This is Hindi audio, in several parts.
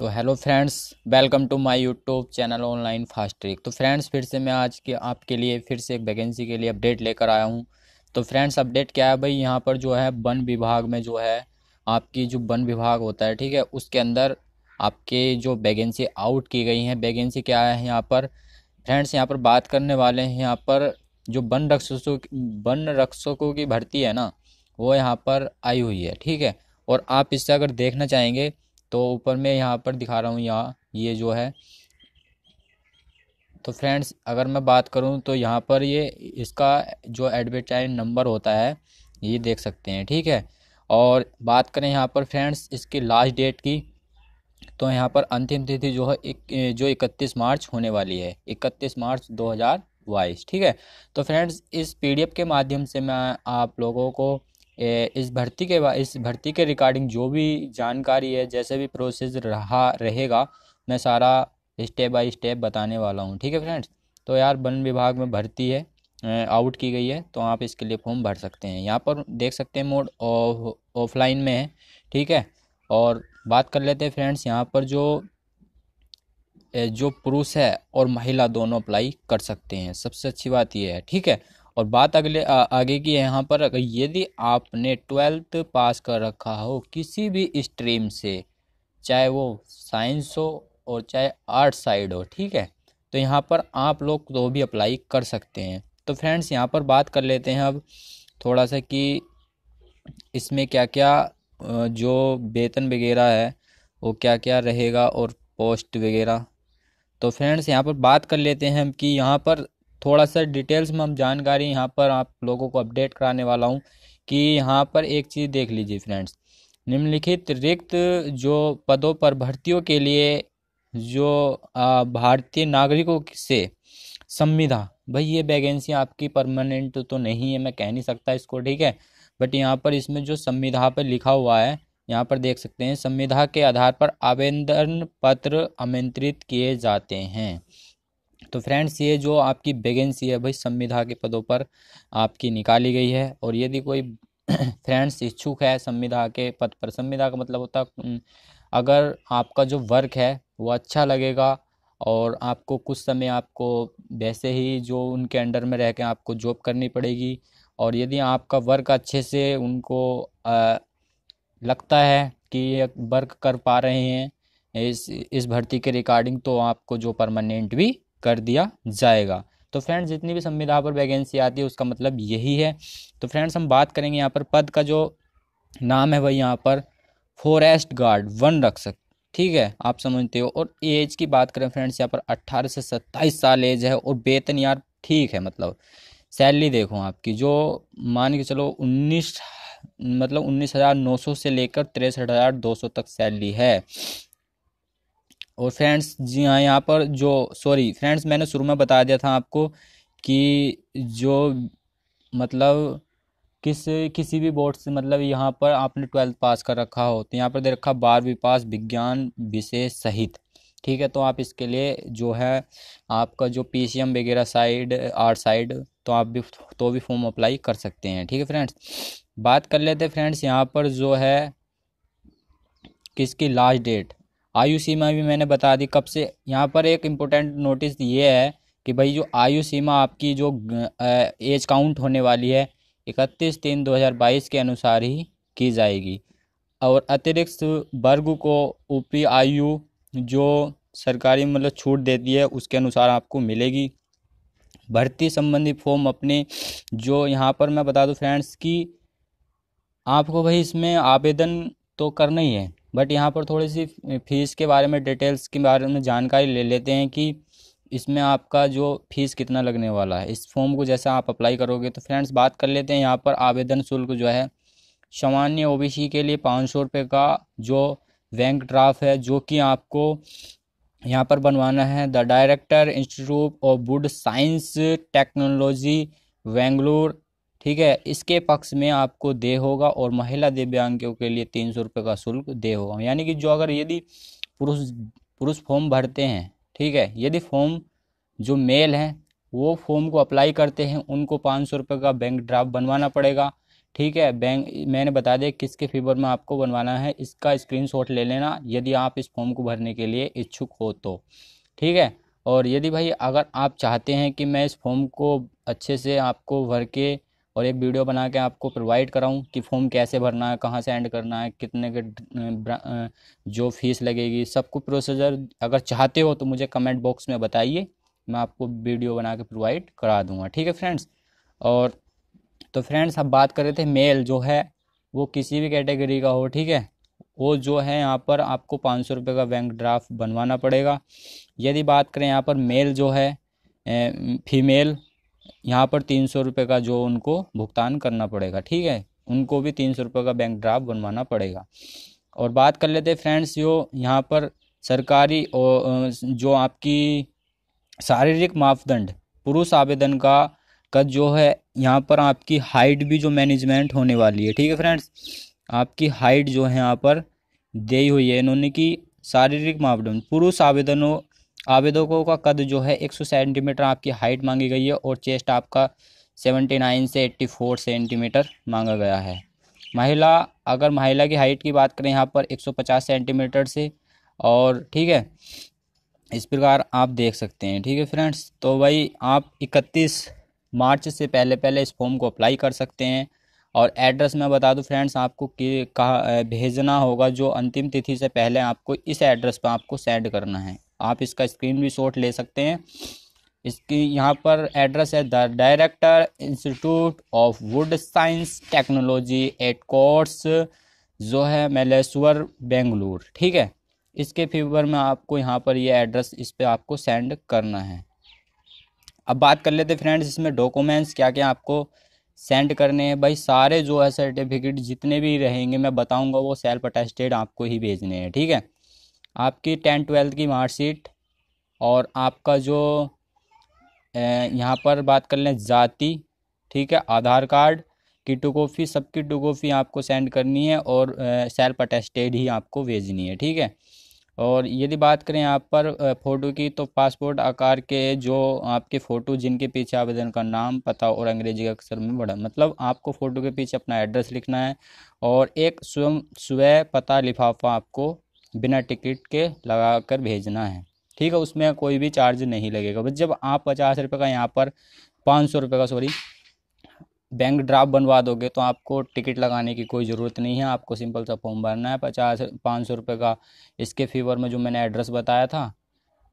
तो hello friends welcome to my YouTube channel online fast trick तो फ्रेंड्स फिर से मैं आज के आपके लिए फिर से एक वैकेंसी के लिए अपडेट लेकर आया हूँ तो फ्रेंड्स अपडेट क्या है भाई यहाँ पर जो है वन विभाग में जो है आपकी जो वन विभाग होता है ठीक है उसके अंदर आपके जो वैकेंसी आउट की गई हैं वैकेंसी क्या है यहाँ पर फ्रेंड्स यहाँ पर बात करने वाले हैं यहाँ पर जो वन रक्षसों वन रक्षकों की भर्ती है ना वो यहाँ पर आई हुई है ठीक है और आप इससे अगर देखना चाहेंगे तो ऊपर में यहाँ पर दिखा रहा हूँ यहाँ ये जो है तो फ्रेंड्स अगर मैं बात करूँ तो यहाँ पर ये इसका जो एडवर्टाइज नंबर होता है ये देख सकते हैं ठीक है और बात करें यहाँ पर फ्रेंड्स इसकी लास्ट डेट की तो यहाँ पर अंतिम तिथि जो है एक जो इकतीस मार्च होने वाली है इकतीस मार्च दो हज़ार बाईस ठीक है तो फ्रेंड्स इस पीडीएफ के माध्यम से मैं आप लोगों को इस भर्ती के इस भर्ती के रिकॉर्डिंग जो भी जानकारी है जैसे भी प्रोसेस रहा रहेगा मैं सारा स्टेप बाय स्टेप बताने वाला हूँ ठीक है फ्रेंड्स तो यार वन विभाग में भर्ती है आउट की गई है तो आप इसके लिए फॉर्म भर सकते हैं यहाँ पर देख सकते हैं मोड ऑफलाइन में है ठीक है और बात कर लेते हैं फ्रेंड्स यहाँ पर जो जो पुरुष है और महिला दोनों अप्लाई कर सकते हैं सबसे अच्छी बात यह है ठीक है और बात अगले आ, आगे की है यहाँ पर यदि आपने ट्वेल्थ पास कर रखा हो किसी भी स्ट्रीम से चाहे वो साइंस हो और चाहे आर्ट साइड हो ठीक है तो यहाँ पर आप लोग तो भी अप्लाई कर सकते हैं तो फ्रेंड्स यहाँ पर बात कर लेते हैं अब थोड़ा सा कि इसमें क्या क्या जो वेतन वगैरह है वो क्या क्या रहेगा और पोस्ट वगैरह तो फ्रेंड्स यहाँ पर बात कर लेते हैं कि यहाँ पर थोड़ा सा डिटेल्स में हम जानकारी यहाँ पर आप लोगों को अपडेट कराने वाला हूँ कि यहाँ पर एक चीज़ देख लीजिए फ्रेंड्स निम्नलिखित रिक्त जो पदों पर भर्तियों के लिए जो भारतीय नागरिकों से संविधा भाई ये वैकेंसी आपकी परमानेंट तो नहीं है मैं कह नहीं सकता इसको ठीक है बट यहाँ पर इसमें जो संविधा पर लिखा हुआ है यहाँ पर देख सकते हैं संविधा के आधार पर आवेदन पत्र आमंत्रित किए जाते हैं तो फ्रेंड्स ये जो आपकी वैकेंसी है भाई संविधा के पदों पर आपकी निकाली गई है और यदि कोई फ्रेंड्स इच्छुक है संविधा के पद पर संविधा का मतलब होता हम्म, अगर आपका जो वर्क है वो अच्छा लगेगा और आपको कुछ समय आपको वैसे ही जो उनके अंडर में रह के आपको जॉब करनी पड़ेगी और यदि आपका वर्क अच्छे से उनको आ, लगता है कि ये वर्क कर पा रहे हैं इस इस भर्ती के रिकॉर्डिंग तो आपको जो परमानेंट भी कर दिया जाएगा तो फ्रेंड्स जितनी भी संविधा पर वैकेंसी आती है उसका मतलब यही है तो फ्रेंड्स हम बात करेंगे यहाँ पर पद का जो नाम है वही यहाँ पर फॉरेस्ट गार्ड वन रक्षक ठीक है आप समझते हो और एज की बात करें फ्रेंड्स यहाँ पर 18 से 27 साल एज है और वेतन यार ठीक है मतलब सैलरी देखो आपकी जो मान के चलो 19 मतलब उन्नीस हज़ार नौ सौ से लेकर तिरसठ हज़ार दो सौ तक सैलरी है और फ्रेंड्स जी हाँ यहाँ पर जो सॉरी फ्रेंड्स मैंने शुरू में बता दिया था आपको कि जो मतलब किस किसी भी बोर्ड से मतलब यहाँ पर आपने ट्वेल्थ पास कर रखा हो तो यहाँ पर दे रखा बारहवीं पास विज्ञान विषय सहित ठीक है तो आप इसके लिए जो है आपका जो पी वगैरह साइड आर्ट साइड तो आप भी तो भी फॉर्म अप्लाई कर सकते हैं ठीक है फ्रेंड्स बात कर लेते हैं फ्रेंड्स यहाँ पर जो है किसकी लास्ट डेट आयु सीमा भी मैंने बता दी कब से यहाँ पर एक इम्पोर्टेंट नोटिस ये है कि भाई जो आयु सीमा आपकी जो एज काउंट होने वाली है इकतीस तीन दो हज़ार बाईस के अनुसार ही की जाएगी और अतिरिक्त वर्ग को ऊपरी आयु जो सरकारी मतलब छूट देती है उसके अनुसार आपको मिलेगी भर्ती संबंधी फॉर्म अपने जो यहाँ पर मैं बता दूँ फ्रेंड्स कि आपको भाई इसमें आवेदन तो करना ही है बट यहाँ पर थोड़ी सी फीस के बारे में डिटेल्स के बारे में जानकारी ले लेते हैं कि इसमें आपका जो फीस कितना लगने वाला है इस फॉर्म को जैसा आप अप्लाई करोगे तो फ्रेंड्स बात कर लेते हैं यहाँ पर आवेदन शुल्क जो है सामान्य ओ के लिए पाँच सौ रुपये का जो बैंक ड्राफ्ट है जो कि आपको यहाँ पर बनवाना है the director institute of wood science technology Bangalore ठीक है इसके पक्ष में आपको दे होगा और महिला दिव्यांगों के लिए तीन सौ रुपये का शुल्क दे होगा यानी कि जो अगर यदि पुरुष पुरुष फॉर्म भरते हैं ठीक है यदि फॉर्म जो मेल हैं वो फॉर्म को अप्लाई करते हैं उनको पाँच सौ रुपये का बैंक ड्राफ्ट बनवाना पड़ेगा ठीक है बैंक मैंने बता दिया किसके फेवर में आपको बनवाना है इसका स्क्रीन ले लेना यदि आप इस फॉर्म को भरने के लिए इच्छुक हो तो ठीक है और यदि भाई अगर आप चाहते हैं कि मैं इस फॉर्म को अच्छे से आपको भर के और एक वीडियो बना के आपको प्रोवाइड कराऊँ कि फॉर्म कैसे भरना है कहाँ से एंड करना है कितने के जो फीस लगेगी सबको प्रोसीजर अगर चाहते हो तो मुझे कमेंट बॉक्स में बताइए मैं आपको वीडियो बना के प्रोवाइड करा दूँगा ठीक है फ्रेंड्स और तो फ्रेंड्स आप बात कर रहे थे मेल जो है वो किसी भी कैटेगरी का हो ठीक है वो जो है यहाँ पर आपको पाँच सौ रुपये का बैंक ड्राफ्ट बनवाना पड़ेगा यदि बात करें यहाँ पर मेल जो है फीमेल यहाँ पर तीन सौ रुपये का जो उनको भुगतान करना पड़ेगा ठीक है उनको भी तीन सौ रुपये का बैंक ड्राफ्ट बनवाना पड़ेगा और बात कर लेते हैं फ्रेंड्स जो यहाँ पर सरकारी और जो आपकी शारीरिक मापदंड पुरुष आवेदन का कद जो है यहाँ पर आपकी हाइट भी जो मैनेजमेंट होने वाली है ठीक है फ्रेंड्स आपकी हाइट जो है यहाँ पर दी हुई है इन्होंने की शारीरिक मापदंड पुरुष आवेदनों आवेदकों का कद जो है एक सेंटीमीटर आपकी हाइट मांगी गई है और चेस्ट आपका नाइन से एट्टी फोर सेंटीमीटर मांगा गया है महिला अगर महिला की हाइट की बात करें यहाँ पर एक सौ पचास सेंटीमीटर से और ठीक है इस प्रकार आप देख सकते हैं ठीक है फ्रेंड्स तो भाई आप इकतीस मार्च से पहले पहले इस फॉर्म को अप्लाई कर सकते हैं और एड्रेस मैं बता दूं फ्रेंड्स आपको कि कहा भेजना होगा जो अंतिम तिथि से पहले आपको इस एड्रेस पर आपको सेंड करना है आप इसका स्क्रीन भी शॉट ले सकते हैं इसकी यहाँ पर एड्रेस है the director institute of wood science technology at course जो है मेलेश्वर बेंगलुरु ठीक है इसके फेवर में आपको यहाँ पर ये यह एड्रेस इस पर आपको सेंड करना है अब बात कर लेते फ्रेंड्स इसमें डॉक्यूमेंट्स क्या क्या आपको सेंड करने हैं भाई सारे जो है सर्टिफिकेट जितने भी रहेंगे मैं बताऊंगा वो सेल्फ अटेस्टेड आपको ही भेजने हैं ठीक है आपकी टेंथ ट्वेल्थ की मार्कशीट और आपका जो यहाँ पर बात कर लें जाति ठीक है आधार कार्ड की टू सबकी टू आपको सेंड करनी है और सेल्फ अटेस्टेड ही आपको भेजनी है ठीक है और यदि बात करें आप पर फ़ोटो की तो पासपोर्ट आकार के जो आपके फ़ोटो जिनके पीछे आवेदन का नाम पता और अंग्रेजी के अक्षर में बड़ा मतलब आपको फ़ोटो के पीछे अपना एड्रेस लिखना है और एक स्वयं स्वय पता लिफाफा आपको बिना टिकट के लगा कर भेजना है ठीक है उसमें कोई भी चार्ज नहीं लगेगा बस जब आप पचास रुपये का यहाँ पर पाँच सौ रुपये का सॉरी बैंक ड्राफ्ट बनवा दोगे तो आपको टिकट लगाने की कोई ज़रूरत नहीं है आपको सिंपल सा फॉर्म भरना है पचास पाँच सौ रुपये का इसके फीवर में जो मैंने एड्रेस बताया था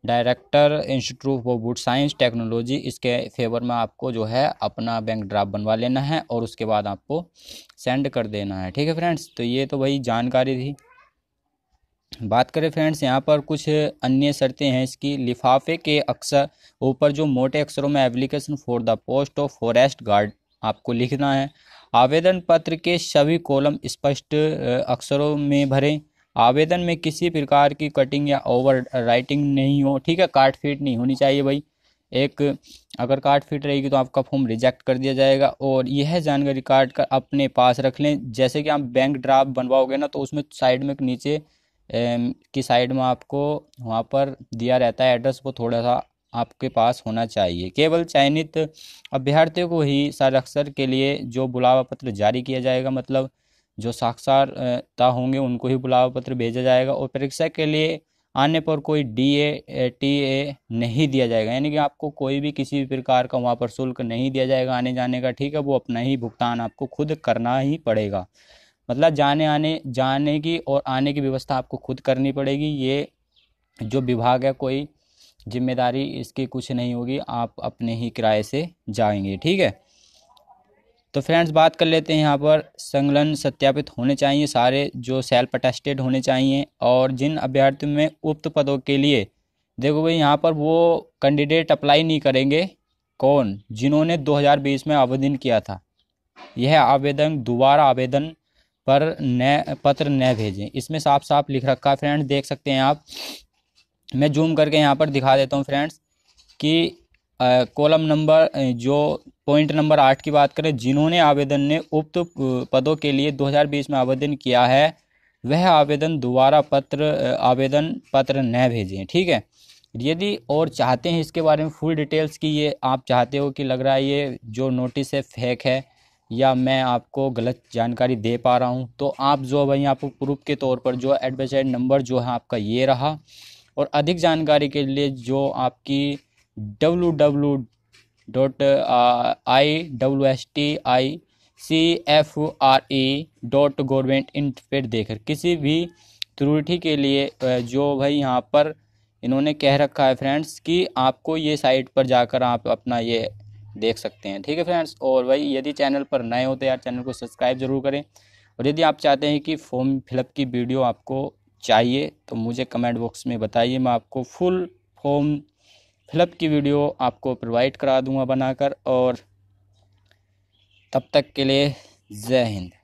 director institute for wood science technology इसके फेवर में आपको जो है अपना बैंक ड्राफ्ट बनवा लेना है और उसके बाद आपको सेंड कर देना है ठीक है फ्रेंड्स तो ये तो भाई जानकारी थी बात करें फ्रेंड्स यहाँ पर कुछ अन्य शर्तें हैं इसकी लिफाफे के अक्सर ऊपर जो मोटे अक्षरों में application for the post of forest guard आपको लिखना है आवेदन पत्र के सभी कॉलम स्पष्ट अक्षरों में भरें आवेदन में किसी प्रकार की कटिंग या ओवर राइटिंग नहीं हो ठीक है काट फिट नहीं होनी चाहिए भाई एक अगर कार्ड फिट रहेगी तो आपका फॉर्म रिजेक्ट कर दिया जाएगा और यह जानकारी काट कर अपने पास रख लें जैसे कि आप बैंक ड्राफ्ट बनवाओगे ना तो उसमें साइड में नीचे की साइड में आपको वहाँ पर दिया रहता है एड्रेस वो थोड़ा सा आपके पास होना चाहिए केवल चयनित अभ्यर्थियों को ही साक्षर के लिए जो बुलावा पत्र जारी किया जाएगा मतलब जो साक्षरता होंगे उनको ही बुलावा पत्र भेजा जाएगा और परीक्षा के लिए आने पर कोई डी ए टी ए नहीं दिया जाएगा यानी कि आपको कोई भी किसी भी प्रकार का वहाँ पर शुल्क नहीं दिया जाएगा आने जाने का ठीक है वो अपना ही भुगतान आपको खुद करना ही पड़ेगा मतलब जाने आने जाने की और आने की व्यवस्था आपको खुद करनी पड़ेगी ये जो विभाग है कोई जिम्मेदारी इसकी कुछ नहीं होगी आप अपने ही किराए से जाएंगे ठीक है तो फ्रेंड्स बात कर लेते हैं यहाँ पर संलग्न सत्यापित होने चाहिए सारे जो सेल्फ अटेस्टेड होने चाहिए और जिन अभ्यर्थियों में उक्त पदों के लिए देखो भाई यहाँ पर वो कैंडिडेट अप्लाई नहीं करेंगे कौन जिन्होंने 2020 में आवेदन किया था यह आवेदन दोबारा आवेदन पर न पत्र न भेजें इसमें साफ साफ लिख रखा है फ्रेंड्स देख सकते हैं आप मैं जूम करके यहाँ पर दिखा देता हूँ फ्रेंड्स कि कॉलम नंबर जो पॉइंट नंबर आठ की बात करें जिन्होंने आवेदन ने उक्त पदों के लिए 2020 में आवेदन किया है वह आवेदन दोबारा पत्र आवेदन पत्र न भेजें ठीक है यदि और चाहते हैं इसके बारे में फुल डिटेल्स की ये आप चाहते हो कि लग रहा है ये जो नोटिस है फेक है या मैं आपको गलत जानकारी दे पा रहा हूँ तो आप जो भाई आपको प्रूफ के तौर पर जो एट नंबर जो है आपका ये रहा और अधिक जानकारी के लिए जो आपकी W W dot I W S T I C F R E dot government in पर देखकर किसी भी त्रुटि के लिए जो भाई यहाँ पर इन्होंने कह रखा है फ्रेंड्स कि आपको ये साइट पर जाकर आप अपना ये देख सकते हैं ठीक है फ्रेंड्स और वही यदि चैनल पर नए होते तो हैं यार चैनल को सब्सक्राइब जरूर करें और यदि आप चाहते हैं कि फॉर्म फिलअप की वीडियो आपको चाहिए तो मुझे कमेंट बॉक्स में बताइए मैं आपको फुल फॉर्म फिलअप की वीडियो आपको प्रोवाइड करा दूंगा बनाकर और तब तक के लिए जय हिंद